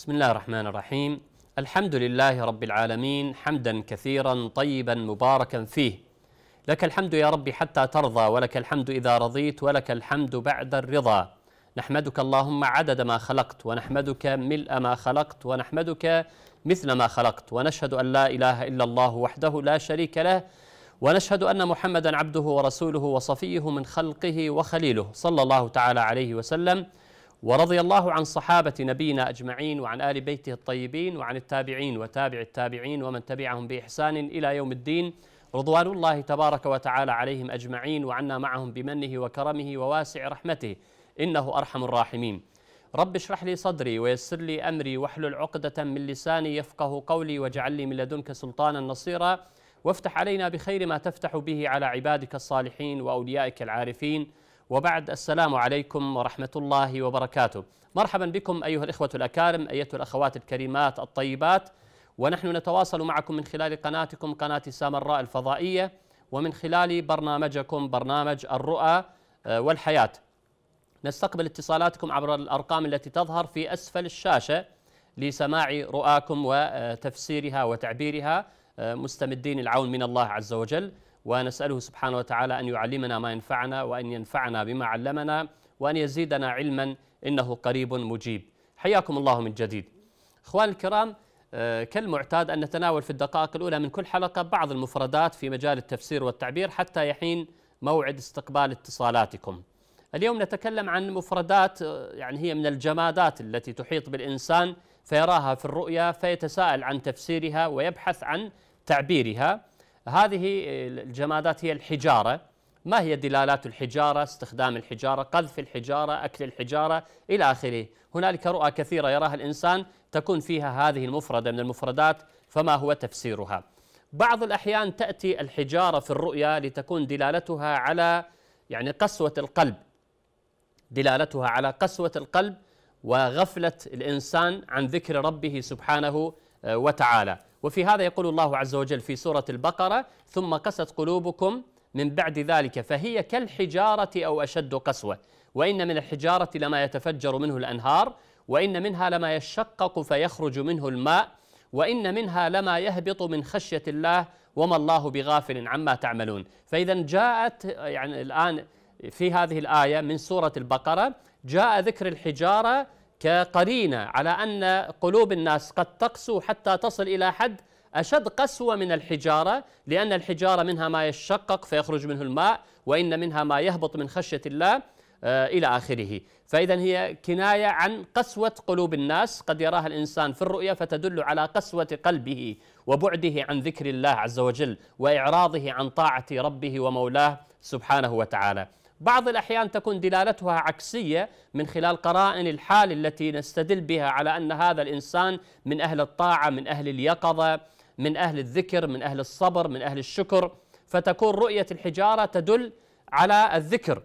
بسم الله الرحمن الرحيم الحمد لله رب العالمين حمدا كثيرا طيبا مباركا فيه لك الحمد يا رب حتى ترضى ولك الحمد إذا رضيت ولك الحمد بعد الرضا نحمدك اللهم عدد ما خلقت ونحمدك ملء ما خلقت ونحمدك مثل ما خلقت ونشهد أن لا إله إلا الله وحده لا شريك له ونشهد أن محمدا عبده ورسوله وصفيه من خلقه وخليله صلى الله تعالى عليه وسلم ورضي الله عن صحابة نبينا أجمعين وعن آل بيته الطيبين وعن التابعين وتابع التابعين ومن تبعهم بإحسان إلى يوم الدين رضوان الله تبارك وتعالى عليهم أجمعين وعنا معهم بمنه وكرمه وواسع رحمته إنه أرحم الراحمين رب اشرح لي صدري ويسر لي أمري واحلل عقدة من لساني يفقه قولي واجعل لي من لدنك سلطانا نصيرا وافتح علينا بخير ما تفتح به على عبادك الصالحين وأوليائك العارفين وبعد السلام عليكم ورحمة الله وبركاته مرحبا بكم أيها الإخوة الأكارم أيتها الأخوات الكريمات الطيبات ونحن نتواصل معكم من خلال قناتكم قناة سامراء الفضائية ومن خلال برنامجكم برنامج الرؤى آه، والحياة نستقبل اتصالاتكم عبر الأرقام التي تظهر في أسفل الشاشة لسماع رؤاكم وتفسيرها وتعبيرها آه، مستمدين العون من الله عز وجل ونسأله سبحانه وتعالى أن يعلمنا ما ينفعنا وأن ينفعنا بما علمنا وأن يزيدنا علما إنه قريب مجيب حياكم الله من جديد أخوان الكرام آه، كالمعتاد أن نتناول في الدقائق الأولى من كل حلقة بعض المفردات في مجال التفسير والتعبير حتى يحين موعد استقبال اتصالاتكم اليوم نتكلم عن مفردات آه، يعني هي من الجمادات التي تحيط بالإنسان فيراها في الرؤيا فيتساءل عن تفسيرها ويبحث عن تعبيرها هذه آه، الجمادات هي الحجارة ما هي دلالات الحجارة استخدام الحجارة قذف الحجارة أكل الحجارة إلى آخره هنالك رؤى كثيرة يراها الإنسان تكون فيها هذه المفردة من المفردات فما هو تفسيرها بعض الأحيان تأتي الحجارة في الرؤيا لتكون دلالتها على يعني قسوة القلب دلالتها على قسوة القلب وغفلة الإنسان عن ذكر ربه سبحانه وتعالى وفي هذا يقول الله عز وجل في سورة البقرة ثم قست قلوبكم من بعد ذلك فهي كالحجارة أو أشد قسوة وإن من الحجارة لما يتفجر منه الأنهار وإن منها لما يشقق فيخرج منه الماء وإن منها لما يهبط من خشية الله وما الله بغافل عما تعملون فإذا جاءت يعني الآن في هذه الآية من سورة البقرة جاء ذكر الحجارة كقرينة على أن قلوب الناس قد تقسو حتى تصل إلى حد أشد قسوة من الحجارة لأن الحجارة منها ما يشقق فيخرج منه الماء وإن منها ما يهبط من خشية الله آه، إلى آخره فإذا هي كناية عن قسوة قلوب الناس قد يراها الإنسان في الرؤيا فتدل على قسوة قلبه وبعده عن ذكر الله عز وجل وإعراضه عن طاعة ربه ومولاه سبحانه وتعالى بعض الأحيان تكون دلالتها عكسية من خلال قرائن الحال التي نستدل بها على أن هذا الإنسان من أهل الطاعة من أهل اليقظة من أهل الذكر من أهل الصبر من أهل الشكر فتكون رؤية الحجارة تدل على الذكر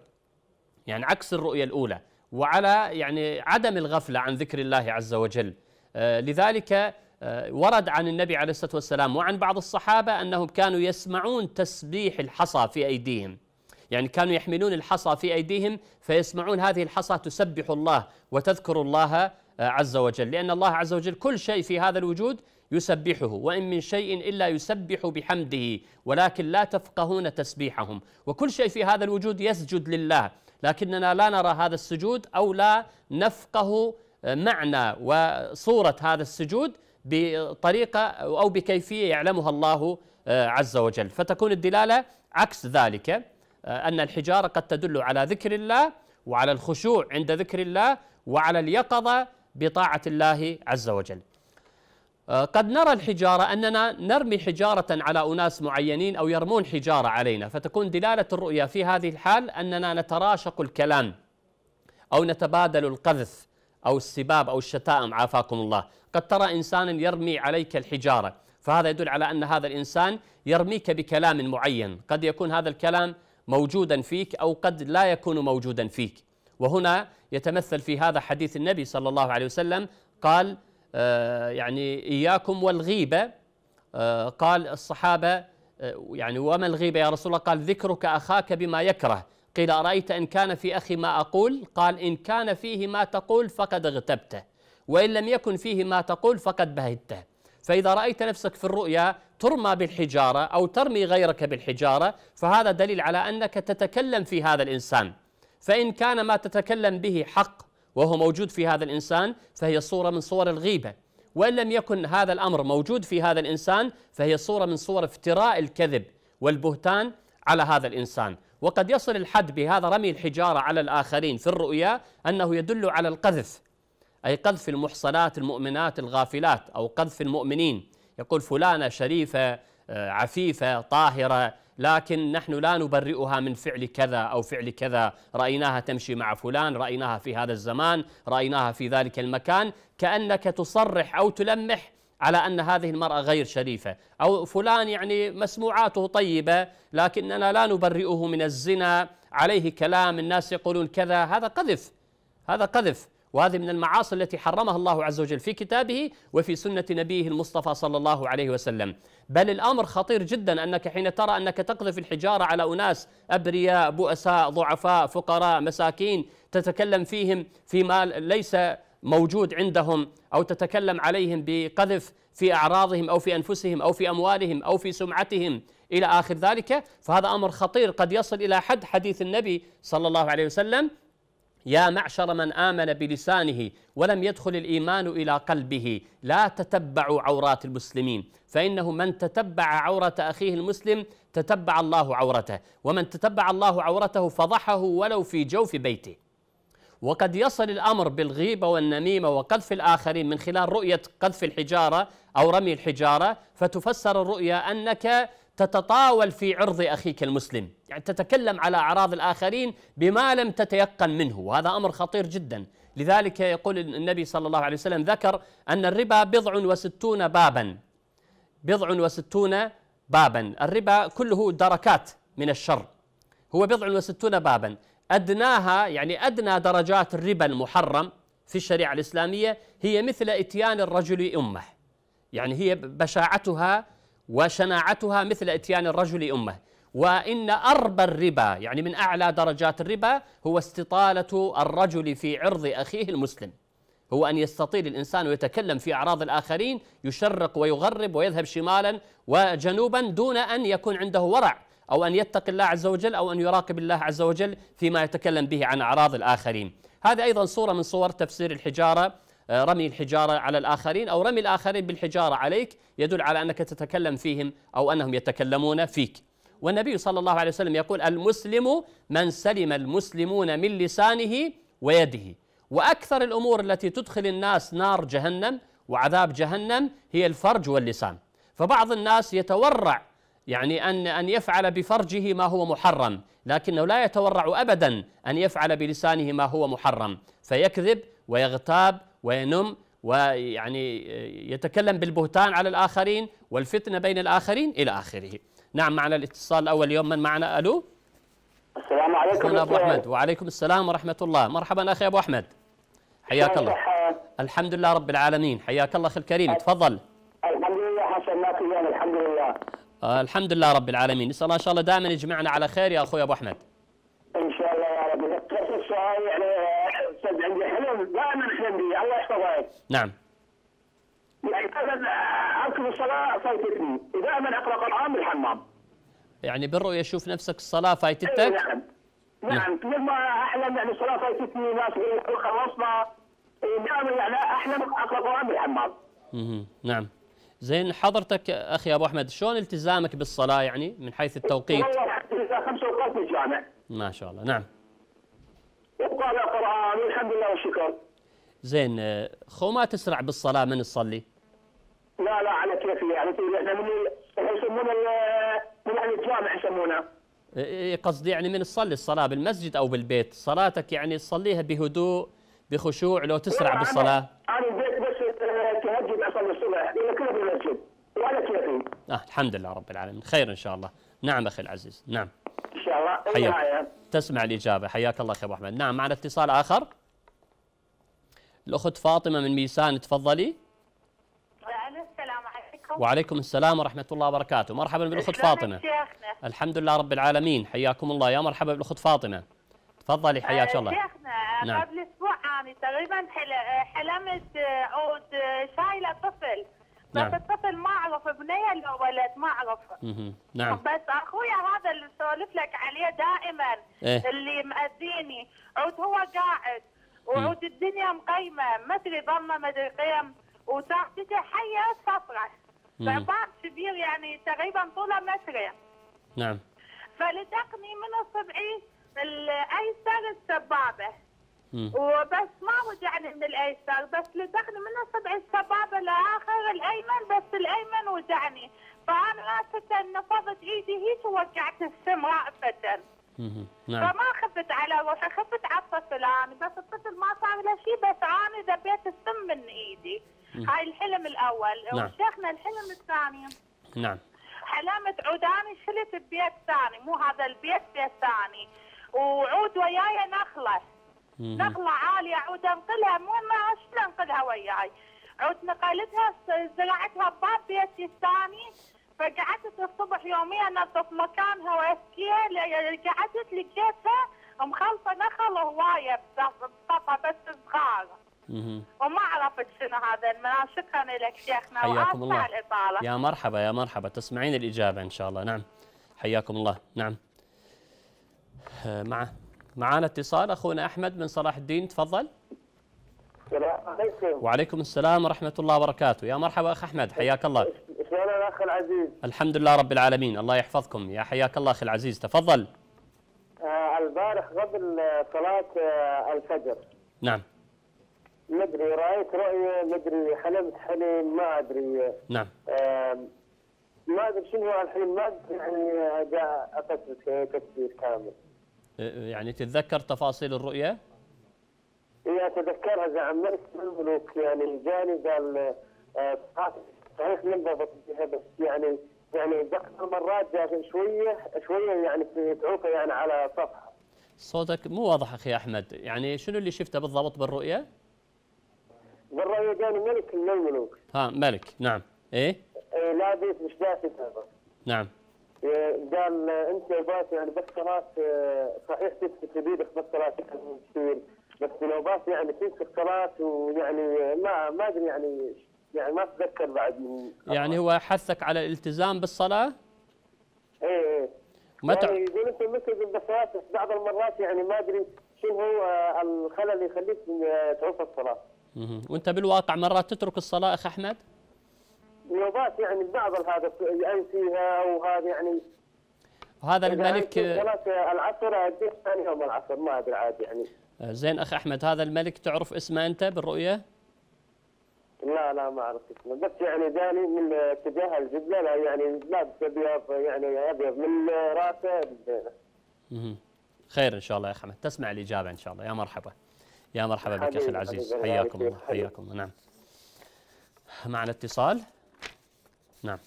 يعني عكس الرؤية الأولى وعلى يعني عدم الغفلة عن ذكر الله عز وجل آه، لذلك آه، ورد عن النبي عليه الصلاة والسلام وعن بعض الصحابة أنهم كانوا يسمعون تسبيح الحصى في أيديهم يعني كانوا يحملون الحصى في أيديهم فيسمعون هذه الحصى تسبح الله وتذكر الله آه، عز وجل لأن الله عز وجل كل شيء في هذا الوجود يسبحه وإن من شيء إلا يسبح بحمده ولكن لا تفقهون تسبيحهم وكل شيء في هذا الوجود يسجد لله لكننا لا نرى هذا السجود أو لا نفقه آه، معنى وصورة هذا السجود بطريقة أو بكيفية يعلمها الله آه، عز وجل فتكون الدلالة عكس ذلك آه، أن الحجارة قد تدل على ذكر الله وعلى الخشوع عند ذكر الله وعلى اليقظة بطاعة الله عز وجل آه، قد نرى الحجارة أننا نرمي حجارة على أناس معينين أو يرمون حجارة علينا فتكون دلالة الرؤية في هذه الحال أننا نتراشق الكلام أو نتبادل القذف أو السباب أو الشتائم عافاكم الله قد ترى إنسانا يرمي عليك الحجارة فهذا يدل على أن هذا الإنسان يرميك بكلام معين قد يكون هذا الكلام موجودا فيك أو قد لا يكون موجودا فيك وهنا يتمثل في هذا حديث النبي صلى الله عليه وسلم قال آه، يعني إياكم والغيبة آه، قال الصحابة آه، يعني وما الغيبة يا رسول الله قال ذكرك أخاك بما يكره قيل أرأيت إن كان في أخي ما أقول قال إن كان فيه ما تقول فقد اغتبته وإن لم يكن فيه ما تقول فقد بهته فإذا رأيت نفسك في الرؤيا ترمى بالحجارة أو ترمي غيرك بالحجارة فهذا دليل على أنك تتكلم في هذا الإنسان فإن كان ما تتكلم به حق وهو موجود في هذا الإنسان فهي صورة من صور الغيبة وإن لم يكن هذا الأمر موجود في هذا الإنسان فهي صورة من صور افتراء الكذب والبهتان على هذا الإنسان وقد يصل الحد بهذا رمي الحجارة على الآخرين في الرؤيا أنه يدل على القذف أي قذف المحصنات المؤمنات الغافلات أو قذف المؤمنين يقول فلانة شريفة آه، عفيفة طاهرة لكن نحن لا نبرئها من فعل كذا أو فعل كذا رأيناها تمشي مع فلان رأيناها في هذا الزمان رأيناها في ذلك المكان كأنك تصرح أو تلمح على أن هذه المرأة غير شريفة أو فلان يعني مسموعاته طيبة لكننا لا نبرئه من الزنا عليه كلام الناس يقولون كذا هذا قذف هذا قذف وهذه من المعاصي التي حرمها الله عز وجل في كتابه وفي سنة نبيه المصطفى صلى الله عليه وسلم بل الأمر خطير جدا أنك حين ترى أنك تقذف الحجارة على أناس أبرياء بؤساء ضعفاء فقراء مساكين تتكلم فيهم فيما ليس موجود عندهم أو تتكلم عليهم بقذف في أعراضهم أو في أنفسهم أو في أموالهم أو في سمعتهم إلى آخر ذلك فهذا أمر خطير قد يصل إلى حد حديث النبي صلى الله عليه وسلم يا معشر من آمن بلسانه ولم يدخل الإيمان إلى قلبه لا تتبعوا عورات المسلمين فإنه من تتبع عورة أخيه المسلم تتبع الله عورته ومن تتبع الله عورته فضحه ولو في جوف بيته وقد يصل الأمر بالغيبة والنميمة وقذف الآخرين من خلال رؤية قذف الحجارة أو رمي الحجارة فتفسر الرؤيا أنك تتطاول في عرض أخيك المسلم يعني تتكلم على أعراض الآخرين بما لم تتيقن منه وهذا أمر خطير جدا لذلك يقول النبي صلى الله عليه وسلم ذكر أن الربا بضع وستون بابا بضع وستون بابا الربا كله دركات من الشر هو بضع وستون بابا أدناها يعني أدنى درجات الربا المحرم في الشريعة الإسلامية هي مثل إتيان الرجل أمه يعني هي بشاعتها وشناعتها مثل اتيان الرجل امه وان اربى الربا يعني من اعلى درجات الربا هو استطاله الرجل في عرض اخيه المسلم هو ان يستطيل الانسان ويتكلم في اعراض الاخرين يشرق ويغرب ويذهب شمالا وجنوبا دون ان يكون عنده ورع او ان يتقي الله عز وجل او ان يراقب الله عز وجل فيما يتكلم به عن اعراض الاخرين هذا ايضا صوره من صور تفسير الحجاره آه، رمي الحجارة على الآخرين أو رمي الآخرين بالحجارة عليك يدل على أنك تتكلم فيهم أو أنهم يتكلمون فيك والنبي صلى الله عليه وسلم يقول المسلم من سلم المسلمون من لسانه ويده وأكثر الأمور التي تدخل الناس نار جهنم وعذاب جهنم هي الفرج واللسان فبعض الناس يتورع يعني أن أن يفعل بفرجه ما هو محرم لكنه لا يتورع أبدا أن يفعل بلسانه ما هو محرم فيكذب ويغتاب وينم ويعني يتكلم بالبهتان على الآخرين والفتنة بين الآخرين إلى آخره نعم معنا الاتصال الأول اليوم من معنا ألو السلام عليكم أبو أحمد وعليكم السلام ورحمة الله مرحبا أخي أبو أحمد حياك الله الحمد لله رب العالمين حياك الله أخي الكريم أه. تفضل الحمد لله حسنات اليوم الحمد لله آه، الحمد لله رب العالمين نسأل الله إن شاء الله دائما يجمعنا على خير يا أخوي أبو أحمد إن شاء الله يا رب السؤال يعني أستاذ عندي دائما من به الله يحفظك نعم يعني مثلا اركب الصلاه فايتتني ودائما اقرا قران بالحمام يعني بالرؤيه اشوف نفسك الصلاه فايتتك إيه، نعم نعم كل نعم. ما احلم يعني الصلاه فايتتني ناس خلصنا إيه، دائما يعني احلم اقرا قران بالحمام اها نعم زين حضرتك اخي ابو احمد شلون التزامك بالصلاه يعني من حيث التوقيت؟ والله خمس اوقات بالجامع ما شاء الله نعم وقال القران والحمد لله والشكر زين خو ما تسرع بالصلاه من تصلي؟ لا لا على كيفي يعني احنا من يسمونه من يعني الجامع يسمونه قصدي يعني من تصلي الصلاه بالمسجد او بالبيت صلاتك يعني تصليها بهدوء بخشوع لو تسرع بالصلاه انا البيت بس تهجد آه، اصلي الصبح لان كله بالمسجد وعلى كيفي اه الحمد لله رب العالمين خير ان شاء الله نعم اخي العزيز نعم ان شاء الله حياك تسمع الاجابه حياك الله اخي ابو احمد نعم معنا اتصال اخر الأخت فاطمة من ميسان تفضلي السلام عليكم وعليكم السلام ورحمة الله وبركاته مرحبا بالأخت فاطمة شيخنا. الحمد لله رب العالمين حياكم الله يا مرحبا بالأخت فاطمة تفضلي حياك آه، الله شيخنا نعم. قبل أسبوع أنا تقريبا حلمت آه، عود آه، شايلة طفل بس نعم. الطفل ما اعرف بنيه لو ولد ما اعرف نعم بس اخويا هذا اللي سولف لك عليه دائما إيه؟ اللي مأذيني عود هو قاعد وعود الدنيا مقيمه ما ادري ضمه ما ادري قيم وتغطيتها حيه صفرة فبعض كبير يعني تقريبا طوله مترين نعم فلتقني من الصبعي الايسر السبابه وبس ما وجعني من الايسر بس لتقني من الصبعي السبابه لاخر الايمن بس الايمن وجعني فانا راسه نفضت ايدي هيك ووجعت السم رأفة نعم. فما خفت على روحي خفت على الطفل انا بس الطفل ما صار له شيء بس انا دبيت السم من ايدي مم. هاي الحلم الاول نعم. وشيخنا الحلم الثاني نعم حلمت عوداني شلت ببيت ثاني مو هذا البيت بيت ثاني وعود وياي نخله نخله عاليه عود انقلها مو ما شلون انقلها وياي عود نقلتها زرعتها بباب بيتي الثاني فقعدت الصبح يوميا في مكانها واسكيها قعدت يعني لقيتها مخلطه نخل هوايه بصفها بس صغار وما عرفت شنو هذا شكرا لك شيخنا حياكم الله الإطالة. يا مرحبا يا مرحبا تسمعين الاجابه ان شاء الله نعم حياكم الله نعم مع معانا اتصال اخونا احمد من صلاح الدين تفضل السلام عليكم وعليكم السلام ورحمه الله وبركاته يا مرحبا اخ احمد حياك الله اخي العزيز الحمد لله رب العالمين الله يحفظكم يا حياك الله اخي العزيز تفضل آه البارح قبل صلاه آه الفجر نعم مدري رايت رؤيه مدري حلمت حلم ما ادري نعم آه ما ادري شنو الحين ما ادري يعني آه، جاء اقصد تفسير كامل آه، آه، يعني تتذكر تفاصيل الرؤيه؟ اي اتذكرها زعم ملك الملوك يعني جاني قال صحافه صحيح ينضبط بس يعني يعني بكثر المرات لكن شويه شويه يعني تعوقه يعني على صفحه صوتك مو واضح اخي احمد يعني شنو اللي شفته بالضبط بالرؤيه بالرؤيه كان ملك من الملوك ها ملك نعم ايه, إيه، لا بيت مش هذا نعم إيه، قال انت يا باس يعني بس خلاص إيه، صحيح تثبت بيدك بس خلاص يعني بس لو باس يعني تمسك خلاص ويعني ما ما ادري يعني يعني ما اتذكر بعد من يعني هو حثك على الالتزام بالصلاه؟ ايه ايه ما يعني يقول انت ملتزم بالصلاه بس بعض المرات يعني ما ادري شنو هو الخلل اللي يخليك آه، تعوف الصلاه. اها وانت بالواقع مرات تترك الصلاه اخ احمد؟ نوبات يعني بعض هذا انسيها وهذا يعني هذا الملك العصر ثاني يوم العصر ما ادري عاد يعني آه، زين اخ احمد هذا الملك تعرف اسمه انت بالرؤيه؟ لا لا ما اعرف اسمه بس يعني جاني من اتجاه الجبله لا يعني لابس ابيض يعني ابيض من راسه اها خير ان شاء الله يا حمد تسمع الاجابه ان شاء الله يا مرحبا. يا مرحبا بك اخي العزيز حياكم الله حياكم الله نعم. معنا اتصال؟ نعم.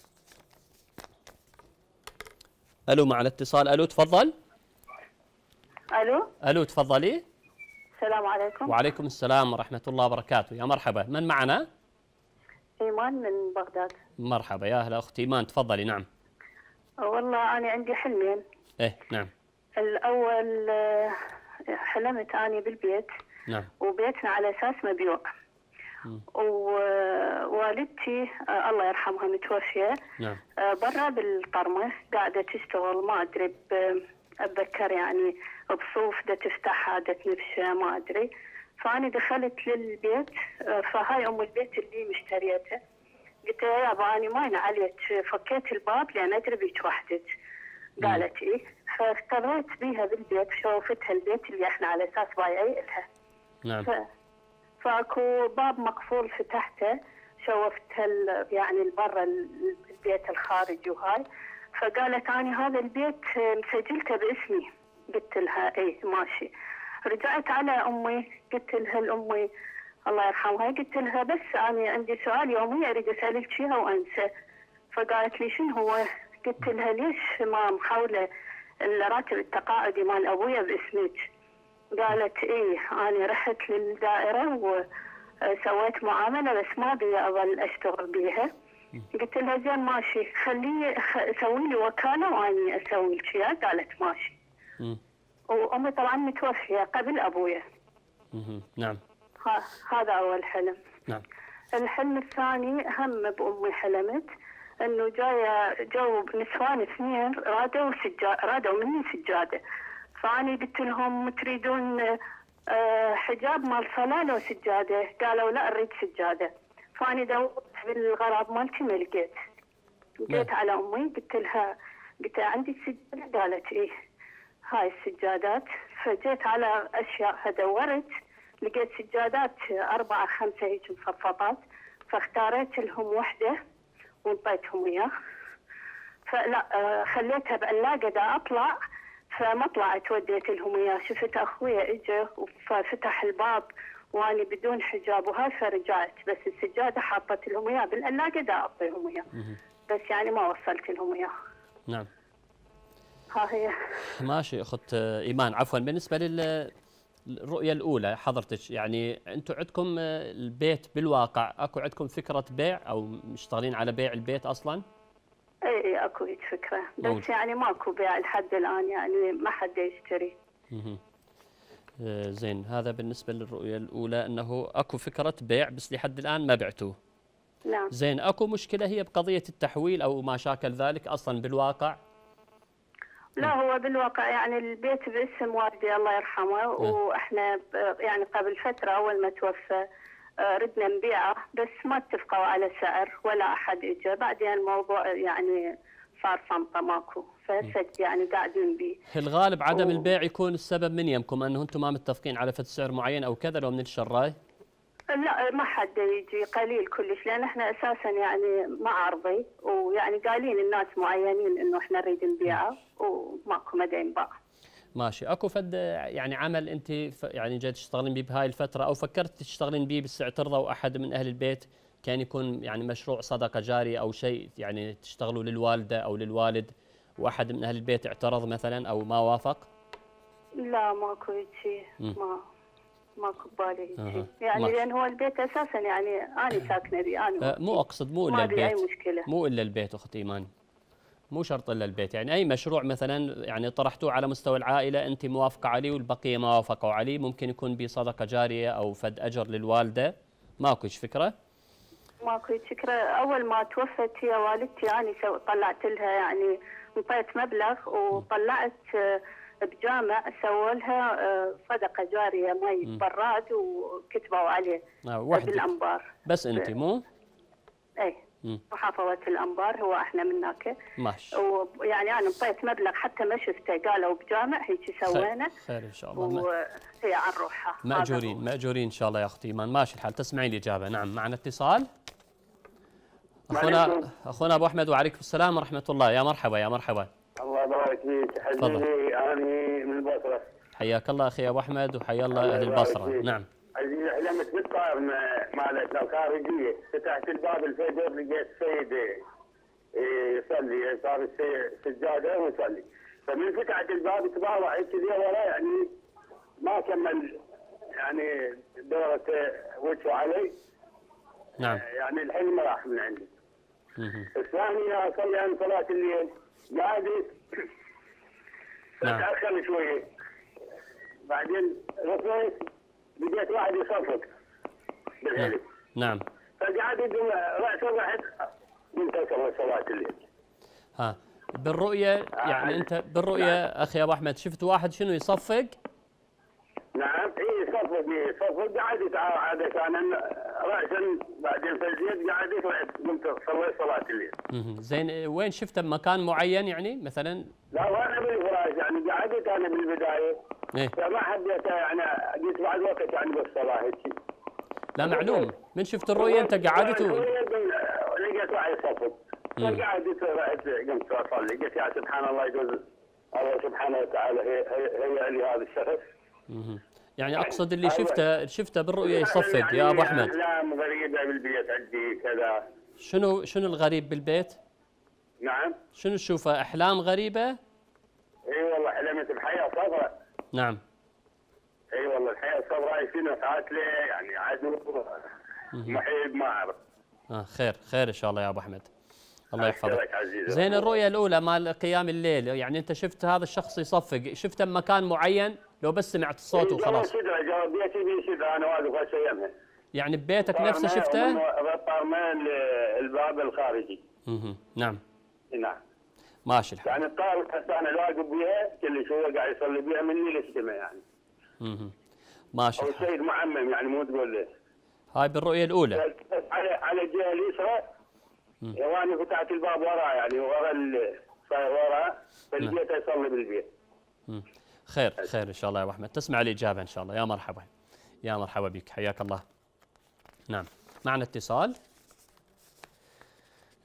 الو معنا اتصال الو تفضل. الو الو تفضلي. السلام عليكم. وعليكم السلام ورحمه الله وبركاته، يا مرحبا، من معنا؟ إيمان من بغداد مرحبا يا أهلا أختي إيمان تفضلي نعم والله أنا عندي حلمين إيه نعم الأول آه، حلمت أنا بالبيت نعم وبيتنا على أساس مبيوع ووالدتي آه، آه، الله يرحمها متوفية نعم. برا بالقرمة قاعدة تشتغل ما أدري أتذكر يعني بصوف دا تفتحها دا تنفشها ما أدري فأنا دخلت للبيت فهاي أم البيت اللي مشتريته قلت لها يابا أنا ما عليك فكيت الباب لأن أدري بيت وحدك قالت إيه فاضطريت بيها بالبيت شوفتها البيت اللي احنا على أساس بايعي لها نعم ف... فاكو باب مقفول فتحته شوفتها يعني برا البيت الخارجي وهاي فقالت أنا هذا البيت مسجلته باسمي قلت لها إيه ماشي رجعت على امي قلت لها لامي الله يرحمها قلت لها بس انا عندي سؤال يومي اريد اسالك فيها وانسى فقالت لي شنو هو؟ قلت لها ليش ما محاوله الراتب التقاعدي مال ابويا باسمك؟ قالت ايه انا رحت للدائره وسويت معامله بس ما ابي اظل اشتغل بيها قلت لها زين ماشي خليه سوي لي وكاله واني اسوي لك اياه قالت ماشي وأمي طبعا متوفية قبل أبويا نعم هذا أول حلم نعم الحلم الثاني هم بأمي حلمت انه جاية جو نسوان اثنين رادوا سجا رادوا مني سجادة فاني قلت لهم تريدون آه، حجاب مال صلاة لو سجادة قالوا لا اريد سجادة فاني دورت بالغراب مالتي ما لقيت جيت نعم. على امي قلت لها قلت لها عندي سجادة قالت ايه هاي السجادات فجيت على أشياء فدورت لقيت سجادات أربعة خمسة هيك مصفطات فاختاريت لهم وحدة وانطيتهم إياه فلا آه، خليتها بعلاقة دا أطلع فما طلعت وديت لهم إياه شفت أخوي إجا ففتح الباب واني بدون حجاب وهاي فرجعت بس السجاده حاطت لهم اياه بالعلاقه دا اعطيهم اياه بس يعني ما وصلت لهم اياه نعم ها هي ماشي اخت ايمان عفوا بالنسبه للرؤيه الأولى حضرتك يعني أنتم عندكم البيت بالواقع أكو عندكم فكرة بيع أو مشتغلين على بيع البيت أصلا؟ اي اي اكو هيك فكره بس موجود. يعني ماكو بيع لحد الان يعني ما حد يشتري آه، زين هذا بالنسبه للرؤيه الاولى انه اكو فكره بيع بس لحد الان ما بعتوه نعم زين اكو مشكله هي بقضيه التحويل او ما شاكل ذلك اصلا بالواقع لا هو بالواقع يعني البيت باسم والدي الله يرحمه نعم. واحنا يعني قبل فتره اول ما توفى آه، ردنا نبيعه بس ما اتفقوا على سعر ولا احد اجى بعدين الموضوع يعني صار صمته ماكو فهسه يعني قاعدين به في الغالب عدم و... البيع يكون السبب من يمكم انه انتم ما متفقين على فد سعر معين او كذا لو من الشراي لا ما حد يجي قليل كلش لان احنا اساسا يعني ما عرضي ويعني قالين الناس معينين انه احنا نريد نبيعه وماكو مدى ينباع. ماشي اكو فد يعني عمل انت يعني جاي تشتغلين به بهاي الفتره او فكرت تشتغلين به بس اعترضوا احد من اهل البيت كان يكون يعني مشروع صدقه جاري او شيء يعني تشتغلوا للوالده او للوالد واحد من اهل البيت اعترض مثلا او ما وافق؟ لا ماكو شيء ما ما ببالي هيك آه. يعني ما. لان هو البيت اساسا يعني انا ساكنه بيه انا آه مو اقصد مو الا البيت أي مشكله مو الا البيت اخت ايمان مو شرط الا البيت يعني اي مشروع مثلا يعني طرحتوه على مستوى العائله انت موافقه عليه والبقيه ما وافقوا عليه ممكن يكون بصدقه جاريه او فد اجر للوالده ماكو هيك فكره ماكو فكره اول ما توفت هي والدتي يعني طلعت لها يعني انطيت مبلغ وطلعت آه بجامع سووا لها آه، صدقه جاريه مي براد وكتبوا عليه آه الانبار بالانبار بس انت مو؟ اي محافظة الأنبار هو احنا من هناك ماشي ويعني أنا انطيت مبلغ حتى ما شفته قالوا بجامع هيك سوينا خير إن شاء الله وهي عن روحها مأجورين مأجورين إن شاء الله يا أختي إيمان ماشي الحال تسمعين الإجابة نعم معنا اتصال أخونا أخونا أبو أحمد وعليكم السلام ورحمة الله يا مرحبا يا مرحبا الله يبارك فيك حبيبي انا من البصره حياك الله اخي ابو احمد وحيا الله اهل البصره نعم عزيزي حلمت بالطائر مالتنا الخارجية فتحت الباب الفجر لقيت سيد إيه، يصلي يعني صار السجاده ويصلي فمن فتحت الباب تبارع كذي ورا يعني ما كمل يعني دورة وجهه علي نعم يعني الحلم راح من عندي الثانية صلي عن صلاة الليل بعدين نعم. تأخر شوية بعدين رفعت لقيت واحد يصفق بالعلم نعم. نعم فقعدت رحت رأسه واحد وانتهت الله صلاة الليل ها بالرؤية يعني أنت بالرؤية نعم. أخي أبو أحمد شفت واحد شنو يصفق؟ نعم إيه يصفق إيه، يصفق قعدت عادة أنا راسا بعدين فزيت قاعد رحت قمت صليت صلاه الليل. زين وين شفته بمكان معين يعني مثلا؟ لا وانا بالفراش يعني قعدت انا بالبدايه ايه فما حبيت يعني جيت بعد وقت يعني بالصلاه هيك. لا معلوم من شفت الرؤيه انت قعدت لقيت واحد يصفق فقعدت رحت قمت اصلي قلت يا سبحان الله يجوز الله سبحانه وتعالى هي, هي لي هذا الشخص. يعني, يعني اقصد اللي شفته شفته بالرؤيه يصفق يا ابو احمد احلام غريبه بالبيت عندي كذا شنو شنو الغريب بالبيت؟ نعم شنو تشوفه احلام غريبه؟ اي والله حلمت بحياه صفراء نعم اي والله الحياه الصفراء شنو ساعات لي يعني عاد محيب ما اعرف اه خير خير ان شاء الله يا ابو احمد الله يحفظك زين الرؤيه الاولى مال قيام الليل يعني انت شفت هذا الشخص يصفق شفته بمكان معين؟ لو بس سمعت الصوت إيه، وخلاص بيتي انا واقف يعني ببيتك نفسه شفته؟ طارنا الباب الخارجي. اها نعم. نعم. ماشي الحال. يعني الطارق هسه انا الواقف بيها كل شويه قاعد يصلي بيها مني للسماء يعني. اها ماشي الحال. والسيد معمم يعني مو تقول ليش. هاي بالرؤيه الاولى. على على الجهه اليسرى وانا يعني فتحت الباب وراه يعني ورا وراه نعم. فلقيته يصلي بالبيت. خير خير ان شاء الله يا ابو احمد تسمع الاجابه ان شاء الله يا مرحبا يا مرحبا بك حياك الله نعم معنا اتصال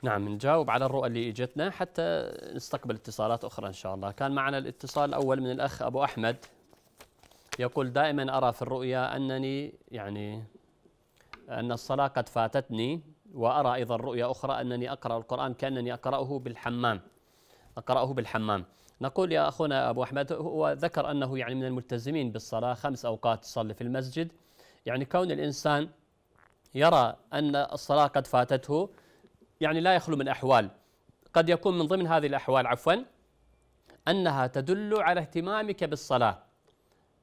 نعم نجاوب على الرؤى اللي اجتنا حتى نستقبل اتصالات اخرى ان شاء الله كان معنا الاتصال الاول من الاخ ابو احمد يقول دائما ارى في الرؤيا انني يعني ان الصلاه قد فاتتني وارى ايضا رؤيا اخرى انني اقرا القران كانني اقراه بالحمام اقراه بالحمام نقول يا أخونا أبو أحمد هو ذكر أنه يعني من الملتزمين بالصلاة خمس أوقات تصلي في المسجد يعني كون الإنسان يرى أن الصلاة قد فاتته يعني لا يخلو من أحوال قد يكون من ضمن هذه الأحوال عفوا أنها تدل على اهتمامك بالصلاة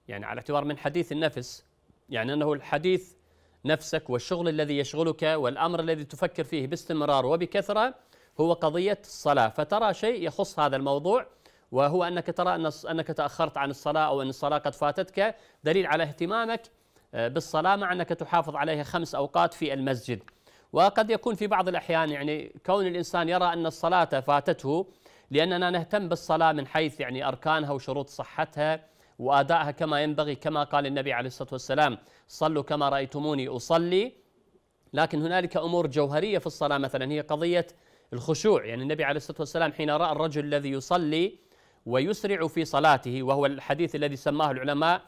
يعني على اعتبار من حديث النفس يعني أنه الحديث نفسك والشغل الذي يشغلك والأمر الذي تفكر فيه باستمرار وبكثرة هو قضية الصلاة فترى شيء يخص هذا الموضوع وهو أنك ترى أن أنك تأخرت عن الصلاة أو أن الصلاة قد فاتتك دليل على اهتمامك آه، بالصلاة مع أنك تحافظ عليها خمس أوقات في المسجد وقد يكون في بعض الأحيان يعني كون الإنسان يرى أن الصلاة فاتته لأننا نهتم بالصلاة من حيث يعني أركانها وشروط صحتها وأدائها كما ينبغي كما قال النبي عليه الصلاة والسلام صلوا كما رأيتموني أصلي لكن هنالك أمور جوهرية في الصلاة مثلا هي قضية الخشوع يعني النبي عليه الصلاة والسلام حين رأى الرجل الذي يصلي ويسرع في صلاته وهو الحديث الذي سماه العلماء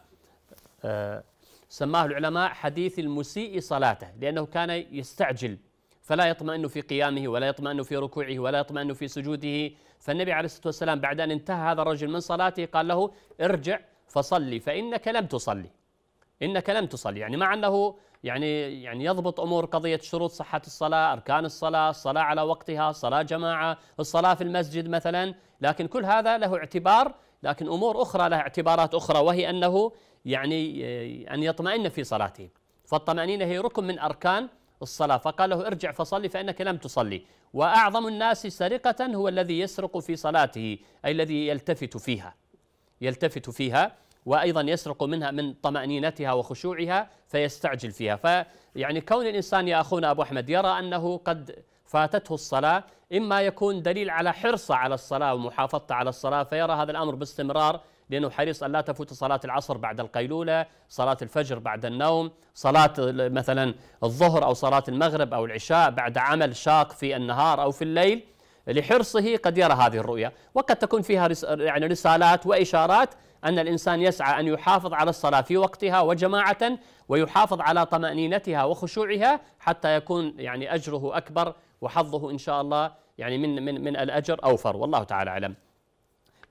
آه، سماه العلماء حديث المسيء صلاته لأنه كان يستعجل فلا يطمئن في قيامه ولا يطمئن في ركوعه ولا يطمئن في سجوده فالنبي عليه الصلاة والسلام بعد أن انتهى هذا الرجل من صلاته قال له ارجع فصلي فإنك لم تصلي إنك لم تصل يعني مع أنه يعني يعني يضبط أمور قضية شروط صحة الصلاة أركان الصلاة الصلاة على وقتها صلاة جماعة الصلاة في المسجد مثلا لكن كل هذا له اعتبار لكن أمور أخرى لها اعتبارات أخرى وهي أنه يعني أن يطمئن في صلاته فالطمأنينة هي ركن من أركان الصلاة فقال له ارجع فصلي فإنك لم تصلي وأعظم الناس سرقة هو الذي يسرق في صلاته أي الذي يلتفت فيها يلتفت فيها وأيضا يسرق منها من طمأنينتها وخشوعها فيستعجل فيها فيعني كون الإنسان يا أخونا أبو أحمد يرى أنه قد فاتته الصلاة إما يكون دليل على حرصه على الصلاة ومحافظته على الصلاة فيرى هذا الأمر باستمرار لأنه حريص أن لا تفوت صلاة العصر بعد القيلولة صلاة الفجر بعد النوم صلاة مثلا الظهر أو صلاة المغرب أو العشاء بعد عمل شاق في النهار أو في الليل لحرصه قد يرى هذه الرؤيا وقد تكون فيها يعني رسالات وإشارات أن الإنسان يسعى أن يحافظ على الصلاة في وقتها وجماعة ويحافظ على طمأنينتها وخشوعها حتى يكون يعني أجره أكبر وحظه إن شاء الله يعني من من من الأجر أوفر والله تعالى أعلم.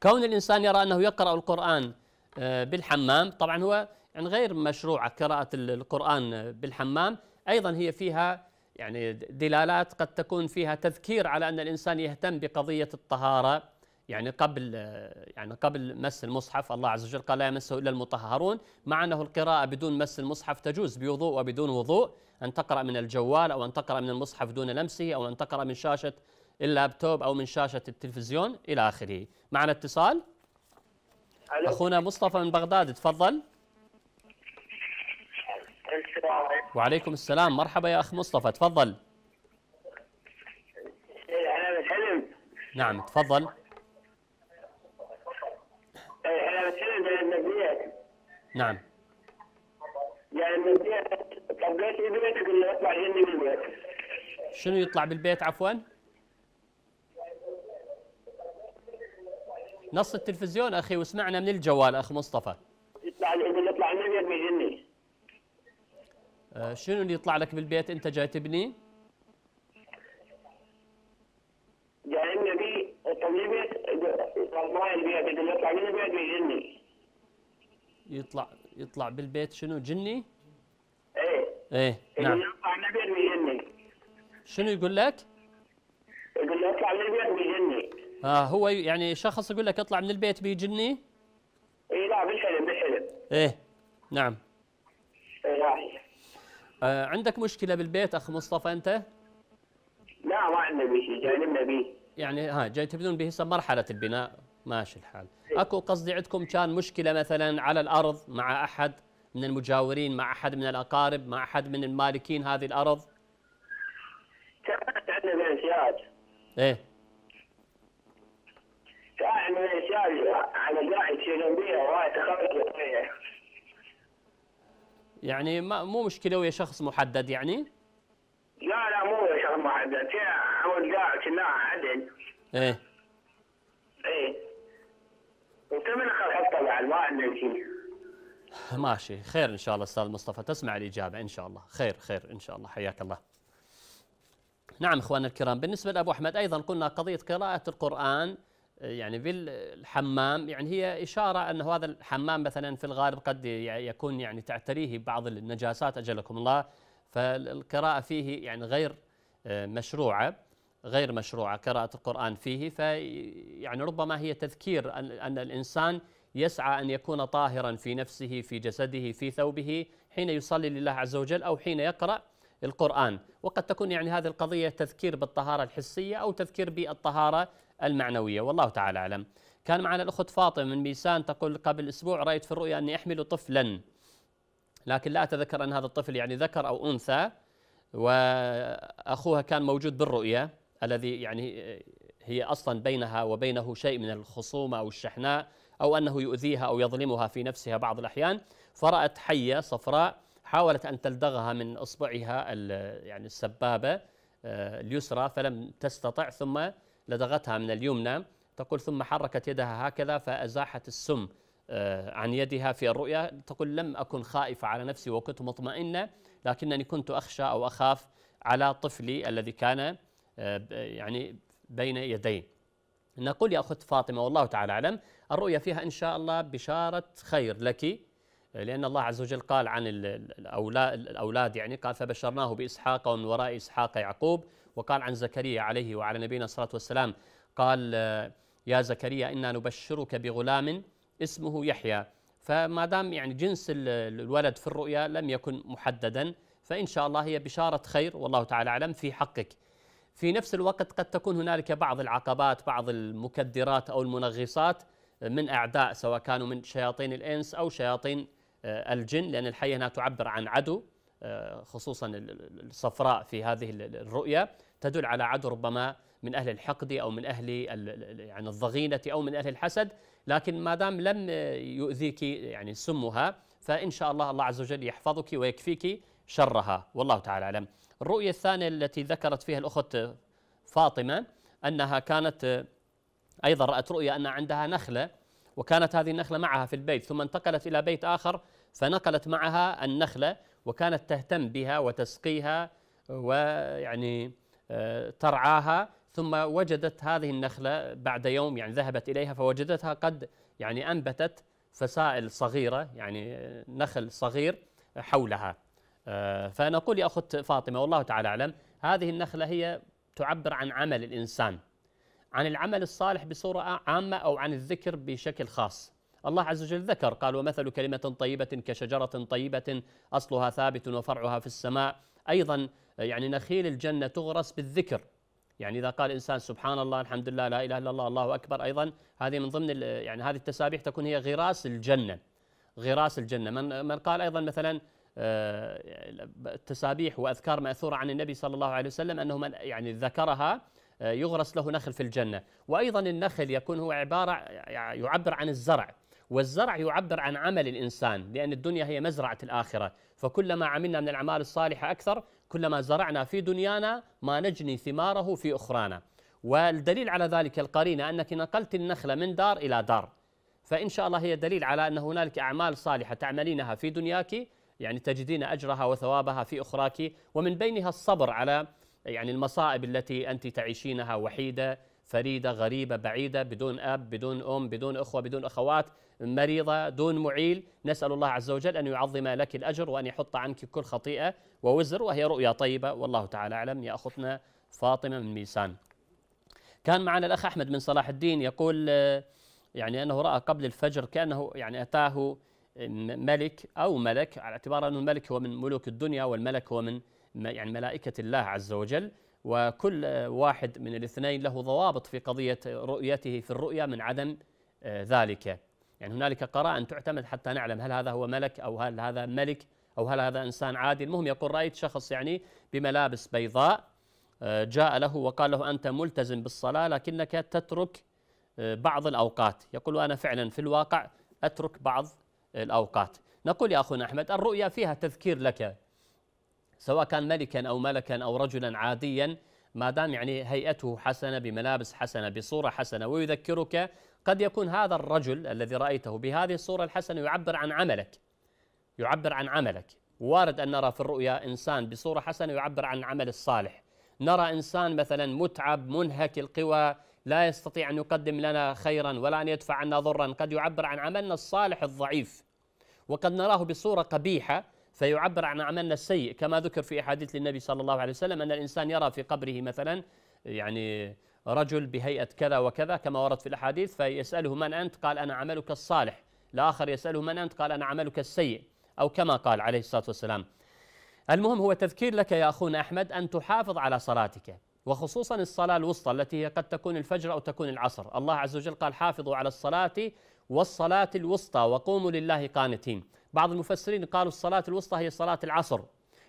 كون الإنسان يرى أنه يقرأ القرآن آه، بالحمام طبعا هو يعني غير مشروع قراءة القرآن بالحمام أيضا هي فيها يعني دلالات قد تكون فيها تذكير على أن الإنسان يهتم بقضية الطهارة يعني قبل يعني قبل مس المصحف الله عز وجل قال لا يمسه الا المطهرون مع انه القراءه بدون مس المصحف تجوز بوضوء وبدون وضوء ان تقرا من الجوال او ان تقرا من المصحف دون لمسه او ان تقرا من شاشه اللابتوب او من شاشه التلفزيون الى اخره معنا اتصال اخونا مصطفى من بغداد تفضل وعليكم السلام مرحبا يا أخ مصطفى تفضل نعم تفضل نعم جني يعني بالبيت شنو يطلع بالبيت عفوا؟ نص التلفزيون اخي وسمعنا من الجوال اخ مصطفى يطلع يطلع آه، شنو اللي يطلع لك بالبيت انت جاي تبني؟ جاي النبي البيت يطلع من البيت بيجني يطلع يطلع بالبيت شنو جني؟ ايه ايه نعم يطلع من البيت بيجني شنو يقول لك؟ يقول اطلع من البيت بيجني اه هو يعني شخص يقول لك اطلع من البيت بيجني؟ ايه لا بالحلم بالحلم ايه نعم آه عندك مشكلة بالبيت أخ مصطفى أنت؟ لا ما عندنا بشيء جانبنا به يعني ها جاي تبنون به مرحلة البناء ماشي الحال إيه. أكو قصدي عندكم كان مشكلة مثلا على الأرض مع أحد من المجاورين مع أحد من الأقارب مع أحد من المالكين هذه الأرض كانت عندنا إيه كان عندنا على الواحد شيء بها وايد تخرج يعني ما مو مشكله ويا شخص محدد يعني؟ لا لا مو ويا شخص محدد هي عمل قاعد كنا عدل ايه ايه وتمنى خلصت بعد ما عندنا شيء ماشي خير ان شاء الله استاذ مصطفى تسمع الاجابه ان شاء الله خير خير ان شاء الله حياك الله نعم اخواننا الكرام بالنسبه لابو احمد ايضا قلنا قضيه قراءه القران يعني في الحمام يعني هي إشارة أن هذا الحمام مثلا في الغالب قد يكون يعني تعتريه بعض النجاسات أجلكم الله فالقراءة فيه يعني غير آه، مشروعة غير مشروعة قراءة القرآن فيه فيعني ربما هي تذكير أن الإنسان يسعى أن يكون طاهرا في نفسه في جسده في ثوبه حين يصلي لله عز وجل أو حين يقرأ القرآن وقد تكون يعني هذه القضية تذكير بالطهارة الحسية أو تذكير بالطهارة المعنوية والله تعالى أعلم كان معنا الأخت فاطمة من بيسان تقول قبل أسبوع رأيت في الرؤيا أني أحمل طفلا لكن لا أتذكر أن هذا الطفل يعني ذكر أو أنثى وأخوها كان موجود بالرؤيا الذي يعني هي أصلا بينها وبينه شيء من الخصومة أو الشحناء أو أنه يؤذيها أو يظلمها في نفسها بعض الأحيان فرأت حية صفراء حاولت أن تلدغها من إصبعها يعني السبابة آه، اليسرى فلم تستطع ثم لدغتها من اليمنى تقول ثم حركت يدها هكذا فأزاحت السم آه، عن يدها في الرؤيا تقول لم أكن خائفة على نفسي وكنت مطمئنة لكنني كنت أخشى أو أخاف على طفلي الذي كان آه، يعني بين يدي نقول يا أخت فاطمة والله تعالى أعلم الرؤيا فيها إن شاء الله بشارة خير لك لأن الله عز وجل قال عن الأولاد يعني قال فبشرناه بإسحاق ومن وراء إسحاق يعقوب وقال عن زكريا عليه وعلى نبينا الصلاة والسلام قال يا زكريا إنا نبشرك بغلام اسمه يحيى فما دام يعني جنس الولد في الرؤيا لم يكن محددا فإن شاء الله هي بشارة خير والله تعالى أعلم في حقك في نفس الوقت قد تكون هنالك بعض العقبات بعض المكدرات أو المنغصات من أعداء سواء كانوا من شياطين الإنس أو شياطين آه، الجن لأن الحية هنا تعبر عن عدو آه، خصوصا الصفراء في هذه الرؤية تدل على عدو ربما من أهل الحقد أو من أهل يعني الضغينة أو من أهل الحسد لكن ما دام لم يؤذيك يعني سمها فإن شاء الله الله عز وجل يحفظك ويكفيك شرها والله تعالى أعلم الرؤية الثانية التي ذكرت فيها الأخت فاطمة أنها كانت آه، أيضا رأت رؤيا أن عندها نخلة وكانت هذه النخلة معها في البيت ثم انتقلت إلى بيت آخر فنقلت معها النخلة وكانت تهتم بها وتسقيها ويعني آه، ترعاها ثم وجدت هذه النخلة بعد يوم يعني ذهبت إليها فوجدتها قد يعني أنبتت فسائل صغيرة يعني آه، نخل صغير حولها آه، فنقول يا أخت فاطمة والله تعالى أعلم هذه النخلة هي تعبر عن عمل الإنسان عن العمل الصالح بصورة عامة أو عن الذكر بشكل خاص الله عز وجل ذكر قال ومثل كلمة طيبة كشجرة طيبة أصلها ثابت وفرعها في السماء أيضا يعني نخيل الجنة تغرس بالذكر يعني إذا قال إنسان سبحان الله الحمد لله لا إله إلا الله الله أكبر أيضا هذه من ضمن يعني هذه التسابيح تكون هي غراس الجنة غراس الجنة من, من قال أيضا مثلا التسابيح آه، وأذكار مأثورة عن النبي صلى الله عليه وسلم أنه من يعني ذكرها آه، يغرس له نخل في الجنة وأيضا النخل يكون هو عبارة يعبر عن الزرع والزرع يعبر عن عمل الإنسان لأن الدنيا هي مزرعة الآخرة فكلما عملنا من الأعمال الصالحة أكثر كلما زرعنا في دنيانا ما نجني ثماره في أخرانا والدليل على ذلك القرينة أنك نقلت النخلة من دار إلى دار فإن شاء الله هي دليل على أن هنالك أعمال صالحة تعملينها في دنياك يعني تجدين أجرها وثوابها في أخراك ومن بينها الصبر على يعني المصائب التي أنت تعيشينها وحيدة فريدة غريبة بعيدة بدون أب بدون أم بدون أخوة بدون أخوات مريضة دون معيل نسأل الله عز وجل أن يعظم لك الأجر وأن يحط عنك كل خطيئة ووزر وهي رؤيا طيبة والله تعالى أعلم يا أختنا فاطمة من ميسان كان معنا الأخ أحمد من صلاح الدين يقول آه، يعني أنه رأى قبل الفجر كأنه يعني أتاه آه، ملك أو ملك على اعتبار أنه الملك هو من ملوك الدنيا والملك هو من يعني ملائكة الله عز وجل وكل واحد من الاثنين له ضوابط في قضية رؤيته في الرؤيا من عدم آه، ذلك يعني هنالك قرائن تعتمد حتى نعلم هل هذا هو ملك أو هل هذا ملك أو هل هذا إنسان عادي المهم يقول رأيت شخص يعني بملابس بيضاء آه، جاء له وقال له أنت ملتزم بالصلاة لكنك تترك آه، بعض الأوقات يقول أنا فعلا في الواقع أترك بعض الأوقات نقول يا أخونا أحمد الرؤيا فيها تذكير لك سواء كان ملكا أو ملكا أو رجلا عاديا ما دام يعني هيئته حسنة بملابس حسنة بصورة حسنة ويذكرك قد يكون هذا الرجل الذي رأيته بهذه الصورة الحسنة يعبر عن عملك يعبر عن عملك وارد أن نرى في الرؤيا إنسان بصورة حسنة يعبر عن العمل الصالح نرى إنسان مثلا متعب منهك القوى لا يستطيع أن يقدم لنا خيرا ولا أن يدفع عنا ضرا قد يعبر عن عملنا الصالح الضعيف وقد نراه بصورة قبيحة فيعبر عن عملنا السيء كما ذكر في أحاديث للنبي صلى الله عليه وسلم أن الإنسان يرى في قبره مثلا يعني رجل بهيئة كذا وكذا كما ورد في الأحاديث فيسأله من أنت قال أنا عملك الصالح الآخر يسأله من أنت قال أنا عملك السيء أو كما قال عليه الصلاة والسلام المهم هو تذكير لك يا أخونا أحمد أن تحافظ على صلاتك وخصوصا الصلاة الوسطى التي هي قد تكون الفجر أو تكون العصر الله عز وجل قال حافظوا على الصلاة والصلاة الوسطى وقوموا لله قانتين بعض المفسرين قالوا الصلاة الوسطى هي صلاة العصر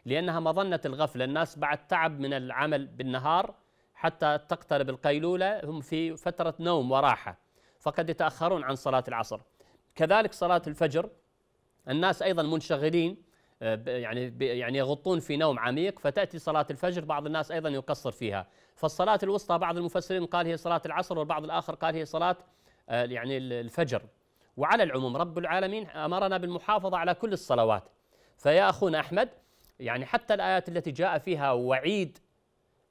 لأنها مظنة الغفلة الناس بعد تعب من العمل بالنهار حتى تقترب القيلولة هم في فترة نوم وراحة فقد يتأخرون عن صلاة العصر كذلك صلاة الفجر الناس أيضا منشغلين آه، يعني يعني يغطون في نوم عميق فتأتي صلاة الفجر بعض الناس أيضا يقصر فيها فالصلاة الوسطى بعض المفسرين قال هي صلاة العصر والبعض الآخر قال هي صلاة آه، يعني الفجر وعلى العموم رب العالمين امرنا بالمحافظه على كل الصلوات فيا اخونا احمد يعني حتى الايات التي جاء فيها وعيد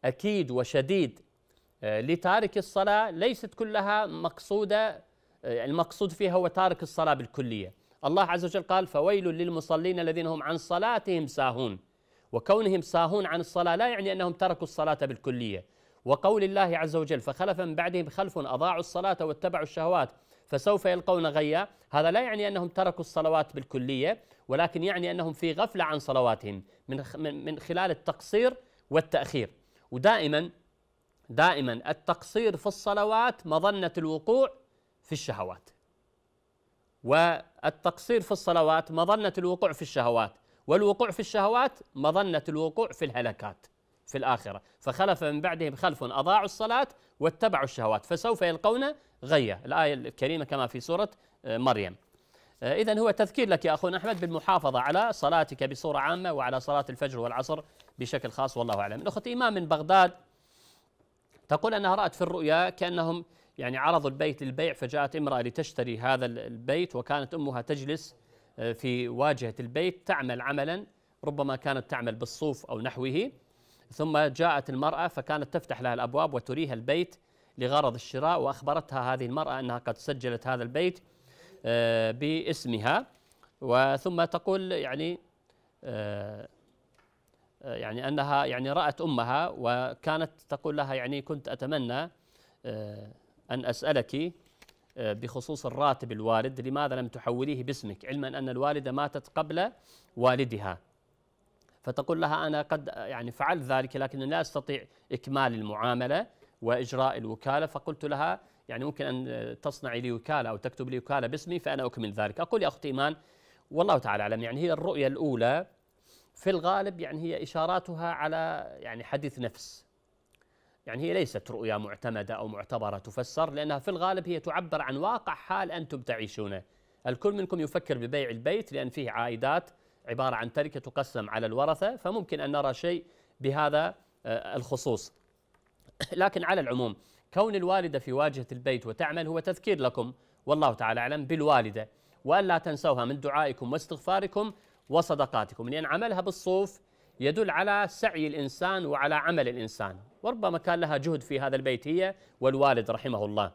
اكيد وشديد آه، لتارك الصلاه ليست كلها مقصوده آه، المقصود فيها هو تارك الصلاه بالكليه الله عز وجل قال فويل للمصلين الذين هم عن صلاتهم ساهون وكونهم ساهون عن الصلاه لا يعني انهم تركوا الصلاه بالكليه وقول الله عز وجل فخلف من بعدهم خلف اضاعوا الصلاه واتبعوا الشهوات فسوف يلقون غيا هذا لا يعني أنهم تركوا الصلوات بالكلية ولكن يعني أنهم في غفلة عن صلواتهم من, من خلال التقصير والتأخير ودائما دائما التقصير في الصلوات مظنة الوقوع في الشهوات والتقصير في الصلوات مظنة الوقوع في الشهوات والوقوع في الشهوات مظنة الوقوع في الهلكات في الآخرة فخلف من بعدهم خلف أضاعوا الصلاة واتبعوا الشهوات فسوف يلقون غية الآية الكريمة كما في سورة آه، مريم آه، إذا هو تذكير لك يا أخونا أحمد بالمحافظة على صلاتك بصورة عامة وعلى صلاة الفجر والعصر بشكل خاص والله أعلم الأخت إمام من بغداد تقول أنها رأت في الرؤيا كأنهم يعني عرضوا البيت للبيع فجاءت امرأة لتشتري هذا البيت وكانت أمها تجلس آه، في واجهة البيت تعمل عملا ربما كانت تعمل بالصوف أو نحوه ثم جاءت المرأة فكانت تفتح لها الأبواب وتريها البيت لغرض الشراء وأخبرتها هذه المرأة أنها قد سجلت هذا البيت آه، باسمها وثم تقول يعني آه، آه، يعني أنها يعني رأت أمها وكانت تقول لها يعني كنت أتمنى أن أسألك بخصوص الراتب الوالد لماذا لم تحوليه باسمك علما أن الوالدة ماتت قبل والدها فتقول لها أنا قد يعني فعلت ذلك لكن لا أستطيع إكمال المعاملة وإجراء الوكالة فقلت لها يعني ممكن أن تصنعي لي وكالة أو تكتب لي وكالة باسمي فأنا أكمل ذلك أقول يا أختي إيمان والله تعالى أعلم يعني هي الرؤية الأولى في الغالب يعني هي إشاراتها على يعني حديث نفس يعني هي ليست رؤية معتمدة أو معتبرة تفسر لأنها في الغالب هي تعبر عن واقع حال أنتم تعيشونه الكل منكم يفكر ببيع البيت لأن فيه عائدات عبارة عن تركة تقسم على الورثة فممكن أن نرى شيء بهذا آه، الخصوص لكن على العموم كون الوالدة في واجهة البيت وتعمل هو تذكير لكم والله تعالى أعلم بالوالدة وألا تنسوها من دعائكم واستغفاركم وصدقاتكم لأن عملها بالصوف يدل على سعي الإنسان وعلى عمل الإنسان وربما كان لها جهد في هذا البيت هي والوالد رحمه الله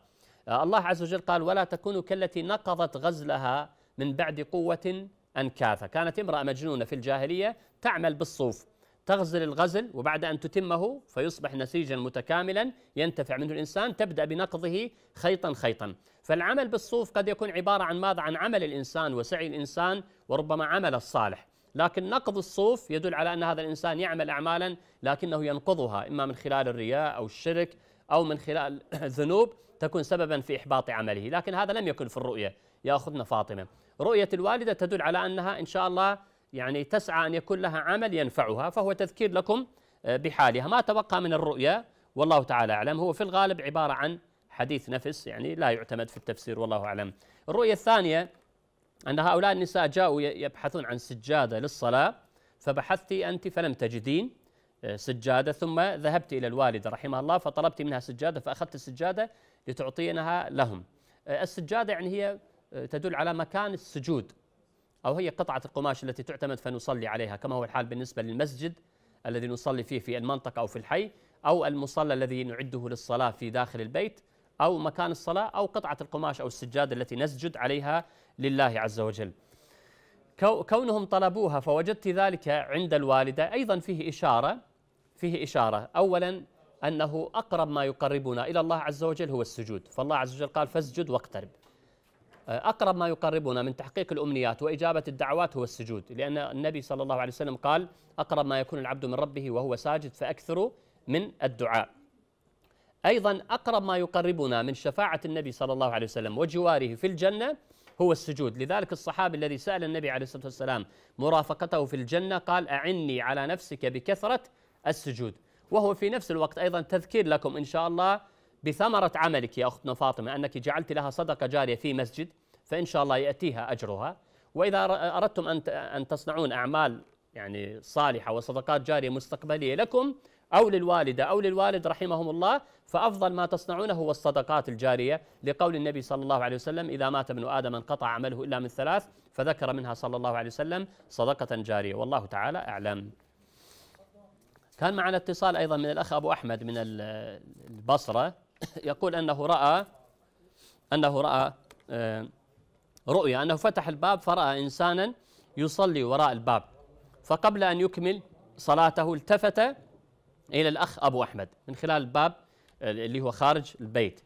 آه، الله عز وجل قال ولا تكونوا كالتي نقضت غزلها من بعد قوة أنكاثة كانت امرأة مجنونة في الجاهلية تعمل بالصوف تغزل الغزل وبعد أن تتمه فيصبح نسيجا متكاملا ينتفع منه الإنسان تبدأ بنقضه خيطا خيطا فالعمل بالصوف قد يكون عبارة عن ماذا عن عمل الإنسان وسعي الإنسان وربما عمل الصالح لكن نقض الصوف يدل على أن هذا الإنسان يعمل أعمالا لكنه ينقضها إما من خلال الرياء أو الشرك أو من خلال ذنوب تكون سببا في إحباط عمله لكن هذا لم يكن في الرؤية يأخذنا فاطمة رؤية الوالدة تدل على أنها إن شاء الله يعني تسعى أن يكون لها عمل ينفعها فهو تذكير لكم آه، بحالها ما تبقى من الرؤية والله تعالى أعلم هو في الغالب عبارة عن حديث نفس يعني لا يعتمد في التفسير والله أعلم الرؤية الثانية أن هؤلاء النساء جاءوا يبحثون عن سجادة للصلاة فبحثت أنت فلم تجدين آه، سجادة ثم ذهبت إلى الوالدة رحمها الله فطلبت منها سجادة فأخذت السجادة لتعطينها لهم آه، السجادة يعني هي تدل على مكان السجود أو هي قطعة القماش التي تعتمد فنصلي عليها كما هو الحال بالنسبة للمسجد الذي نصلي فيه في المنطقة أو في الحي أو المصلى الذي نعده للصلاة في داخل البيت أو مكان الصلاة أو قطعة القماش أو السجاد التي نسجد عليها لله عز وجل كونهم طلبوها فوجدت ذلك عند الوالدة أيضا فيه إشارة فيه إشارة أولا أنه أقرب ما يقربنا إلى الله عز وجل هو السجود فالله عز وجل قال فاسجد واقترب أقرب ما يقربنا من تحقيق الأمنيات وإجابة الدعوات هو السجود لأن النبي صلى الله عليه وسلم قال أقرب ما يكون العبد من ربه وهو ساجد فأكثروا من الدعاء أيضا أقرب ما يقربنا من شفاعة النبي صلى الله عليه وسلم وجواره في الجنة هو السجود لذلك الصحابي الذي سأل النبي عليه الصلاة والسلام مرافقته في الجنة قال أعني على نفسك بكثرة السجود وهو في نفس الوقت أيضا تذكير لكم إن شاء الله بثمرة عملك يا أختنا فاطمة أنك جعلت لها صدقة جارية في مسجد فإن شاء الله يأتيها أجرها وإذا أردتم أن أن تصنعون أعمال يعني صالحة وصدقات جارية مستقبلية لكم أو للوالدة أو للوالد رحمهم الله فأفضل ما تصنعونه هو الصدقات الجارية لقول النبي صلى الله عليه وسلم إذا مات ابن آدم انقطع عمله إلا من ثلاث فذكر منها صلى الله عليه وسلم صدقة جارية والله تعالى أعلم كان معنا اتصال أيضا من الأخ أبو أحمد من البصرة يقول أنه رأى أنه رأى آه، رؤيا أنه فتح الباب فرأى إنسانا يصلي وراء الباب فقبل أن يكمل صلاته التفت إلى الأخ أبو أحمد من خلال الباب اللي هو خارج البيت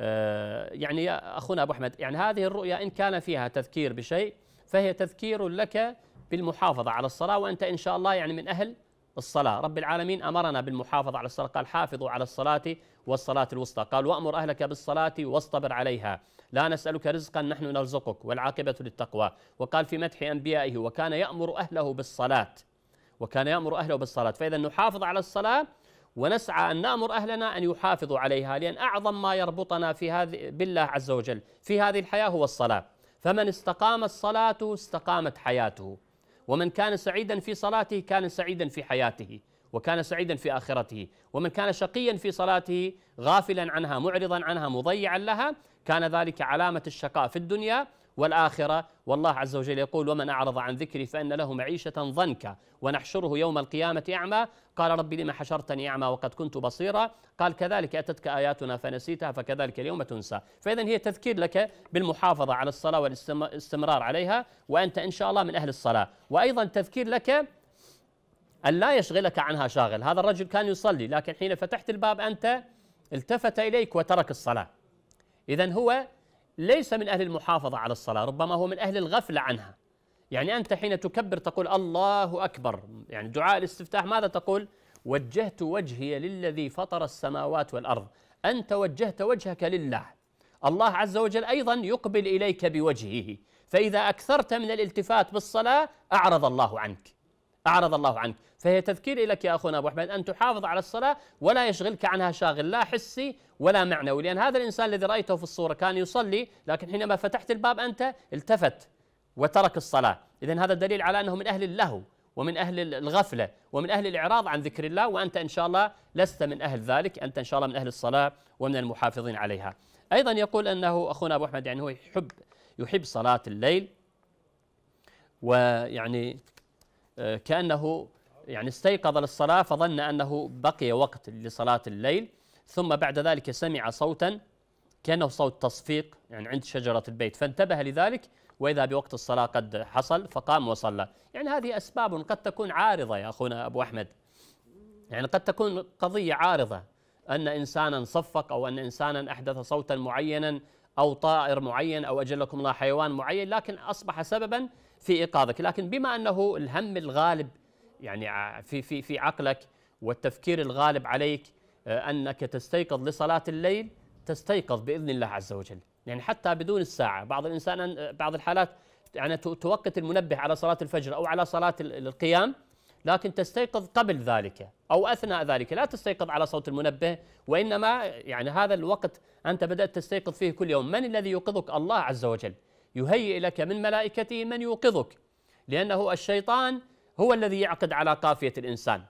آه، يعني أخونا أبو أحمد يعني هذه الرؤيا إن كان فيها تذكير بشيء فهي تذكير لك بالمحافظة على الصلاة وأنت إن شاء الله يعني من أهل الصلاة رب العالمين أمرنا بالمحافظة على الصلاة قال حافظوا على الصلاة والصلاة الوسطى قال وأمر أهلك بالصلاة واصطبر عليها لا نسألك رزقا نحن نرزقك والعاقبة للتقوى وقال في مدح أنبيائه وكان يأمر أهله بالصلاة وكان يأمر أهله بالصلاة فإذا نحافظ على الصلاة ونسعى أن نأمر أهلنا أن يحافظوا عليها لأن أعظم ما يربطنا في هذه بالله عز وجل في هذه الحياة هو الصلاة فمن استقامت صلاته استقامت حياته ومن كان سعيدا في صلاته كان سعيدا في حياته وكان سعيدا في اخرته ومن كان شقيا في صلاته غافلا عنها معرضا عنها مضيعا لها كان ذلك علامه الشقاء في الدنيا والآخرة والله عز وجل يقول ومن أعرض عن ذكري فإن له معيشة ضنكا ونحشره يوم القيامة أعمى قال رب لما حشرتني أعمى وقد كنت بصيرا قال كذلك أتتك آياتنا فنسيتها فكذلك اليوم تنسى فإذا هي تذكير لك بالمحافظة على الصلاة والاستمرار عليها وأنت إن شاء الله من أهل الصلاة وأيضا تذكير لك أن لا يشغلك عنها شاغل هذا الرجل كان يصلي لكن حين فتحت الباب أنت التفت إليك وترك الصلاة إذا هو ليس من أهل المحافظة على الصلاة ربما هو من أهل الغفلة عنها يعني أنت حين تكبر تقول الله أكبر يعني دعاء الاستفتاح ماذا تقول وجهت وجهي للذي فطر السماوات والأرض أنت وجهت وجهك لله الله عز وجل أيضا يقبل إليك بوجهه فإذا أكثرت من الالتفات بالصلاة أعرض الله عنك أعرض الله عنك فهي تذكير لك يا أخونا أبو أحمد أن تحافظ على الصلاة ولا يشغلك عنها شاغل لا حسي ولا معنوي لأن هذا الإنسان الذي رأيته في الصورة كان يصلي لكن حينما فتحت الباب أنت التفت وترك الصلاة إذا هذا دليل على أنه من أهل اللهو ومن أهل الغفلة ومن أهل الإعراض عن ذكر الله وأنت إن شاء الله لست من أهل ذلك أنت إن شاء الله من أهل الصلاة ومن المحافظين عليها أيضا يقول أنه أخونا أبو أحمد يعني هو يحب يحب صلاة الليل ويعني آه، كأنه يعني استيقظ للصلاة فظن أنه بقي وقت لصلاة الليل ثم بعد ذلك سمع صوتا كانه صوت تصفيق يعني عند شجره البيت فانتبه لذلك واذا بوقت الصلاه قد حصل فقام وصلى، يعني هذه اسباب قد تكون عارضه يا اخونا ابو احمد. يعني قد تكون قضيه عارضه ان انسانا صفق او ان انسانا احدث صوتا معينا او طائر معين او اجلكم الله حيوان معين لكن اصبح سببا في ايقاظك، لكن بما انه الهم الغالب يعني في في في عقلك والتفكير الغالب عليك آه، أنك تستيقظ لصلاة الليل تستيقظ بإذن الله عز وجل يعني حتى بدون الساعة بعض الإنسان آه، بعض الحالات يعني توقت المنبه على صلاة الفجر أو على صلاة القيام لكن تستيقظ قبل ذلك أو أثناء ذلك لا تستيقظ على صوت المنبه وإنما يعني هذا الوقت أنت بدأت تستيقظ فيه كل يوم من الذي يوقظك الله عز وجل يهيئ لك من ملائكته من يوقظك لأنه الشيطان هو الذي يعقد على قافية الإنسان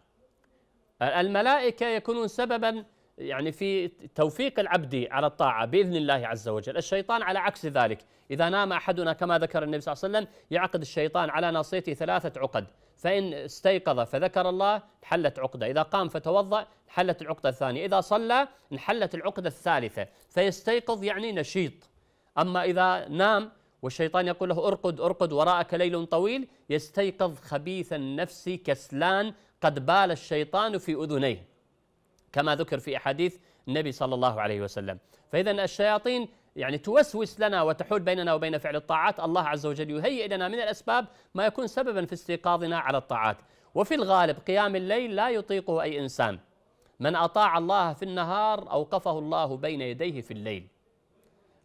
الملائكة يكونون سببا يعني في توفيق العبد على الطاعة بإذن الله عز وجل الشيطان على عكس ذلك إذا نام أحدنا كما ذكر النبي صلى الله عليه وسلم يعقد الشيطان على ناصيته ثلاثة عقد فإن استيقظ فذكر الله انحلت عقدة إذا قام فتوضأ انحلت العقدة الثانية إذا صلى انحلت العقدة الثالثة فيستيقظ يعني نشيط أما إذا نام والشيطان يقول له ارقد ارقد وراءك ليل طويل يستيقظ خبيث النفس كسلان قد بال الشيطان في أذنيه كما ذكر في أحاديث النبي صلى الله عليه وسلم فإذا الشياطين يعني توسوس لنا وتحول بيننا وبين فعل الطاعات الله عز وجل يهيئ لنا من الأسباب ما يكون سببا في استيقاظنا على الطاعات وفي الغالب قيام الليل لا يطيقه أي إنسان من أطاع الله في النهار أوقفه الله بين يديه في الليل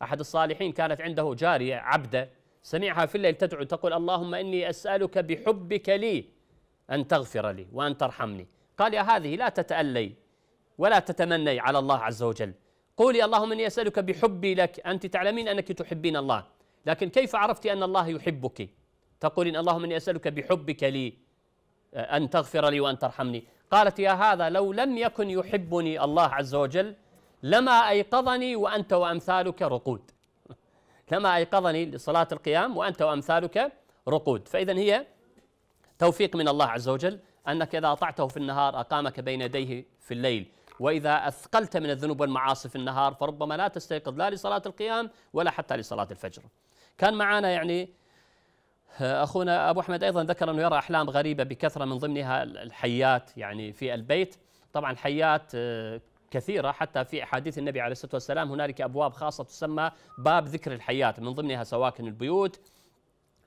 أحد الصالحين كانت عنده جارية عبدة سمعها في الليل تدعو تقول اللهم إني أسألك بحبك لي أن تغفر لي وأن ترحمني قال يا هذه لا تتألي ولا تتمني على الله عز وجل قولي اللهم إني أسألك بحبي لك أنت تعلمين أنك تحبين الله لكن كيف عرفت أن الله يحبك تقولين اللهم إني أسألك بحبك لي آه، أن تغفر لي وأن ترحمني قالت يا هذا لو لم يكن يحبني الله عز وجل لما أيقظني وأنت وأمثالك رقود لما أيقظني لصلاة القيام وأنت وأمثالك رقود فإذا هي توفيق من الله عز وجل أنك إذا أطعته في النهار أقامك بين يديه في الليل وإذا أثقلت من الذنوب والمعاصي في النهار فربما لا تستيقظ لا لصلاة القيام ولا حتى لصلاة الفجر كان معنا يعني آه، أخونا أبو أحمد أيضا ذكر أنه يرى أحلام غريبة بكثرة من ضمنها الحيات يعني في البيت طبعا حيات آه، كثيرة حتى في أحاديث النبي عليه الصلاة والسلام هنالك أبواب خاصة تسمى باب ذكر الحيات من ضمنها سواكن البيوت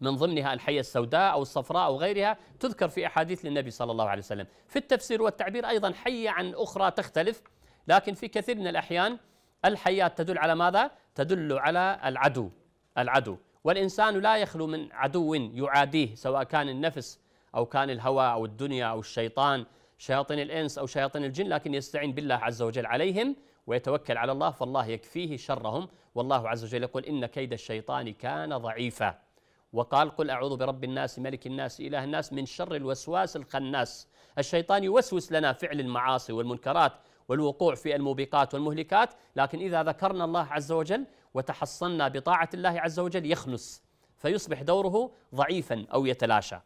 من ضمنها الحية السوداء أو الصفراء أو غيرها تذكر في أحاديث للنبي صلى الله عليه وسلم في التفسير والتعبير أيضا حية عن أخرى تختلف لكن في كثير من الأحيان الحيات تدل على ماذا؟ تدل على العدو العدو والإنسان لا يخلو من عدو يعاديه سواء كان النفس أو كان الهوى أو الدنيا أو الشيطان شياطين الإنس أو شياطين الجن لكن يستعين بالله عز وجل عليهم ويتوكل على الله فالله يكفيه شرهم والله عز وجل يقول إن كيد الشيطان كان ضعيفاً وقال قل أعوذ برب الناس ملك الناس إله الناس من شر الوسواس الخناس الشيطان يوسوس لنا فعل المعاصي والمنكرات والوقوع في الموبقات والمهلكات لكن إذا ذكرنا الله عز وجل وتحصنا بطاعة الله عز وجل يخنس فيصبح دوره ضعيفا أو يتلاشى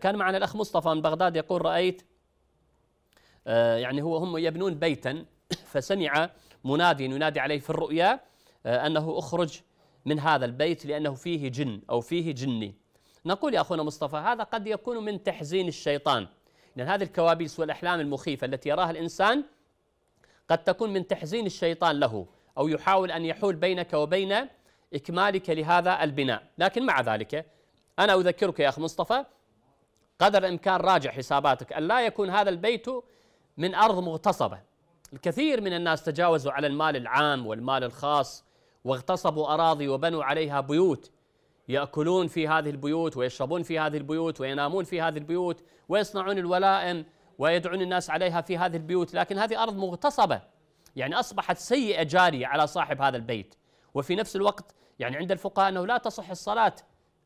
كان معنا الأخ مصطفى من بغداد يقول رأيت آه، يعني هو هم يبنون بيتا فسمع منادي ينادي عليه في الرؤيا آه، أنه أخرج من هذا البيت لأنه فيه جن أو فيه جني نقول يا أخونا مصطفى هذا قد يكون من تحزين الشيطان لأن هذه الكوابيس والأحلام المخيفة التي يراها الإنسان قد تكون من تحزين الشيطان له أو يحاول أن يحول بينك وبين إكمالك لهذا البناء لكن مع ذلك أنا أذكرك يا أخ مصطفى قدر الإمكان راجع حساباتك أن لا يكون هذا البيت من أرض مغتصبة الكثير من الناس تجاوزوا على المال العام والمال الخاص واغتصبوا أراضي وبنوا عليها بيوت يأكلون في هذه البيوت ويشربون في هذه البيوت وينامون في هذه البيوت ويصنعون الولائم ويدعون الناس عليها في هذه البيوت لكن هذه أرض مغتصبة يعني أصبحت سيئة جارية على صاحب هذا البيت وفي نفس الوقت يعني عند الفقهاء أنه لا تصح الصلاة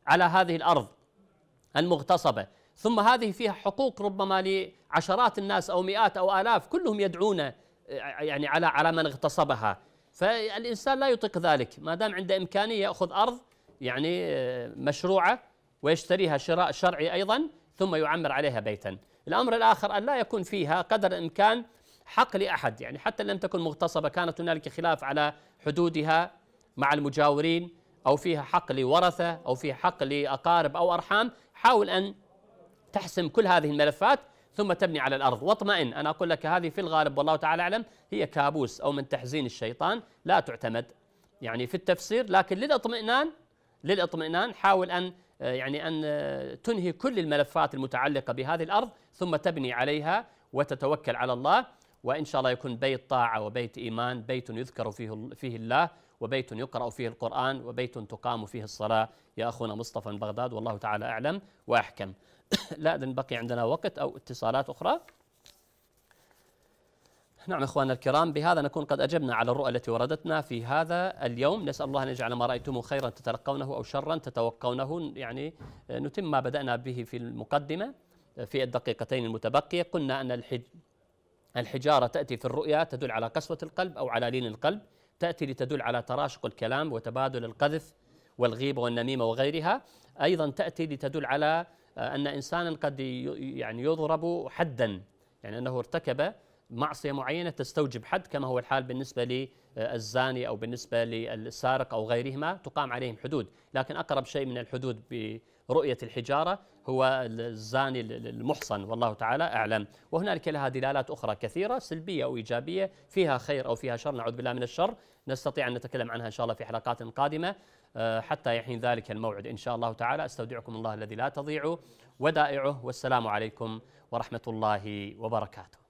على هذه الأرض المغتصبة ثم هذه فيها حقوق ربما لعشرات الناس أو مئات أو آلاف كلهم يدعون آه، يعني على على من اغتصبها فالإنسان لا يطيق ذلك ما دام عنده إمكانية يأخذ أرض يعني آه، مشروعة ويشتريها شراء شرعي أيضا ثم يعمر عليها بيتا الأمر الآخر أن لا يكون فيها قدر الإمكان حق لأحد يعني حتى لم تكن مغتصبة كانت هنالك خلاف على حدودها مع المجاورين أو فيها حق لورثة أو فيها حق لأقارب أو أرحام حاول أن تحسم كل هذه الملفات ثم تبني على الأرض واطمئن أنا أقول لك هذه في الغالب والله تعالى أعلم هي كابوس أو من تحزين الشيطان لا تعتمد يعني في التفسير لكن للاطمئنان للاطمئنان حاول أن آه، يعني أن آه، تنهي كل الملفات المتعلقة بهذه الأرض ثم تبني عليها وتتوكل على الله وإن شاء الله يكون بيت طاعة وبيت إيمان بيت يذكر فيه, فيه الله وبيت يقرأ فيه القرآن وبيت تقام فيه الصلاة يا أخونا مصطفى من بغداد والله تعالى أعلم وأحكم لا بقي عندنا وقت أو اتصالات أخرى نعم إخواننا الكرام بهذا نكون قد أجبنا على الرؤى التي وردتنا في هذا اليوم نسأل الله أن يجعل ما رأيتموه خيرا تتلقونه أو شرا تتوقونه يعني آه، نتم ما بدأنا به في المقدمة آه، في الدقيقتين المتبقية قلنا أن الحج الحجارة تأتي في الرؤيا تدل على قسوة القلب أو على لين القلب تأتي لتدل على تراشق الكلام وتبادل القذف والغيبة والنميمة وغيرها أيضا تأتي لتدل على آه، أن إنسانا قد يعني يضرب حدا يعني أنه ارتكب معصية معينة تستوجب حد كما هو الحال بالنسبة للزاني أو بالنسبة للسارق أو غيرهما تقام عليهم حدود لكن أقرب شيء من الحدود برؤية الحجارة هو الزاني المحصن والله تعالى أعلم وهنالك لها دلالات أخرى كثيرة سلبية أو إيجابية فيها خير أو فيها شر نعوذ بالله من الشر نستطيع أن نتكلم عنها إن شاء الله في حلقات قادمة آه، حتى يحين ذلك الموعد إن شاء الله تعالى أستودعكم الله الذي لا تضيع ودائعه والسلام عليكم ورحمة الله وبركاته